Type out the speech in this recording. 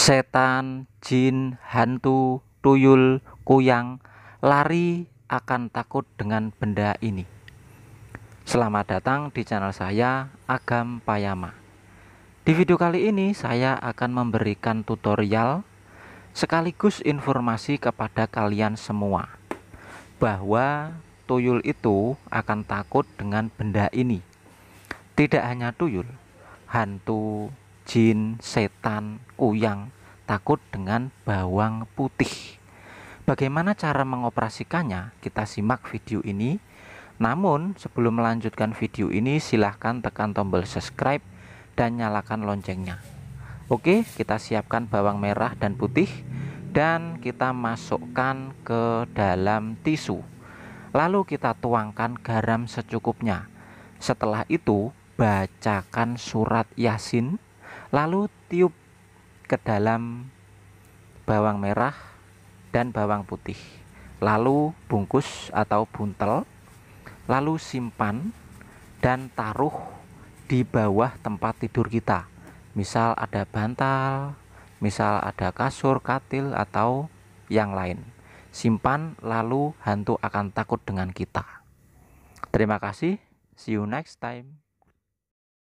setan, jin, hantu, tuyul, kuyang lari akan takut dengan benda ini. Selamat datang di channel saya Agam Payama. Di video kali ini saya akan memberikan tutorial sekaligus informasi kepada kalian semua bahwa tuyul itu akan takut dengan benda ini. Tidak hanya tuyul, hantu, jin, setan, kuyang, takut dengan bawang putih. Bagaimana cara mengoperasikannya? Kita simak video ini. Namun, sebelum melanjutkan video ini, silahkan tekan tombol subscribe dan nyalakan loncengnya. Oke, kita siapkan bawang merah dan putih dan kita masukkan ke dalam tisu. Lalu kita tuangkan garam secukupnya. Setelah itu, bacakan surat Yasin Lalu tiup ke dalam bawang merah dan bawang putih. Lalu bungkus atau buntel, lalu simpan dan taruh di bawah tempat tidur kita. Misal ada bantal, misal ada kasur, katil atau yang lain. Simpan lalu hantu akan takut dengan kita. Terima kasih. See you next time.